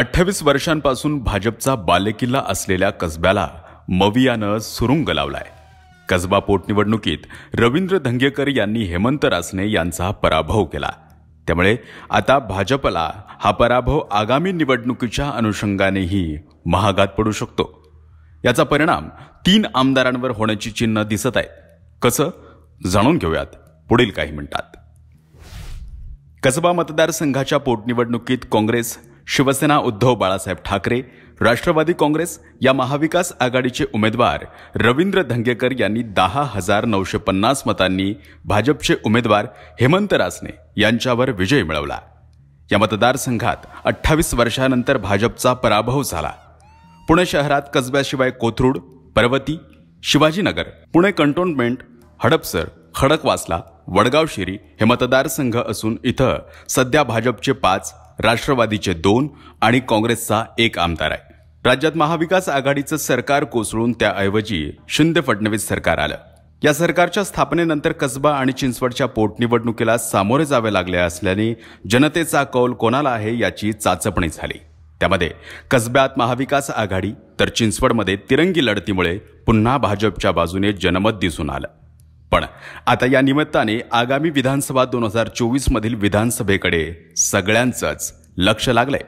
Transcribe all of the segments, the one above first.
अठ्ठावीस वर्षांपासून भाजपचा बालेकिल्ला असलेल्या कसब्याला मवियानं सुरुंग लावलाय कसबा पोटनिवडणुकीत रवींद्र धंगेकर यांनी हेमंत रासने यांचा पराभव केला त्यामुळे आता भाजपला हा पराभव आगामी निवडणुकीच्या अनुषंगानेही महागात पडू शकतो याचा परिणाम तीन आमदारांवर होण्याची चिन्ह दिसत आहे कसं जाणून घेऊयात पुढील काही म्हणतात कसबा मतदारसंघाच्या पोटनिवडणुकीत काँग्रेस शिवसेना उद्धव बाळासाहेब ठाकरे राष्ट्रवादी काँग्रेस या महाविकास आघाडीचे उमेदवार रवींद्र धंगेकर यांनी दहा हजार नऊशे पन्नास मतांनी भाजपचे उमेदवार हेमंत रासने यांच्यावर विजय मिळवला या मतदारसंघात अठ्ठावीस वर्षानंतर भाजपचा पराभव झाला पुणे शहरात कसब्याशिवाय कोथरूड पर्वती शिवाजीनगर पुणे कंटोनमेंट हडपसर खडकवासला वडगाव शिरी हे मतदारसंघ असून इथं सध्या भाजपचे पाच राष्ट्रवादीचे दोन आणि काँग्रेसचा एक आमदार आहे राज्यात महाविकास आघाडीचं सरकार कोसळून त्याऐवजी शिंदे फडणवीस सरकार आलं या सरकारच्या स्थापनेनंतर कसबा आणि चिंचवडच्या पोटनिवडणुकीला सामोरे जावे लागले असल्याने जनतेचा कौल कोणाला आहे याची चाचपणी झाली त्यामध्ये कसब्यात महाविकास आघाडी तर चिंचवडमध्ये तिरंगी लढतीमुळे पुन्हा भाजपच्या बाजूने जनमत दिसून आलं पण आता या निमित्ताने आगामी विधानसभा दोन हजार चोवीसमधील विधानसभेकडे सगळ्यांचंच लक्ष लागलंय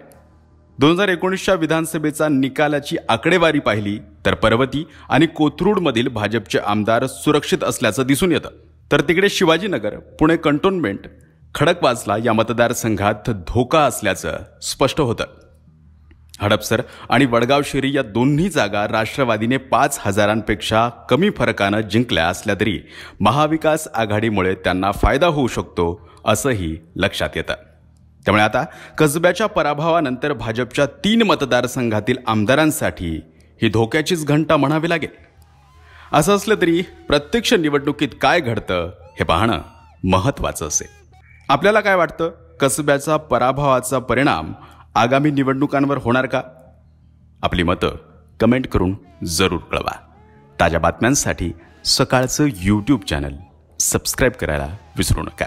दोन हजार एकोणीसच्या विधानसभेचा निकालाची आकडेवारी पाहिली तर पर्वती आणि कोथरूडमधील भाजपचे आमदार सुरक्षित असल्याचं दिसून येतं तर तिकडे शिवाजीनगर पुणे कंटोनमेंट खडकवासला या मतदारसंघात धोका असल्याचं स्पष्ट होतं हडपसर आणि वडगाव शेरी या दोन्ही जागा राष्ट्रवादीने पाच हजारांपेक्षा कमी फरकानं जिंकल्या असल्या तरी महाविकास आघाडीमुळे त्यांना फायदा होऊ शकतो असंही लक्षात येतं त्यामुळे आता कसब्याच्या पराभवानंतर भाजपच्या तीन मतदारसंघातील आमदारांसाठी ही धोक्याचीच घंटा म्हणावी लागेल असं असलं तरी प्रत्यक्ष निवडणुकीत काय घडतं हे पाहणं महत्त्वाचं असेल आपल्याला काय वाटतं कसब्याचा पराभवाचा परिणाम आगामी निवडणुकांवर होणार का आपली मतं कमेंट करून जरूर कळवा ताज्या बातम्यांसाठी सकाळचं यूट्यूब चॅनल सबस्क्राईब करायला विसरू नका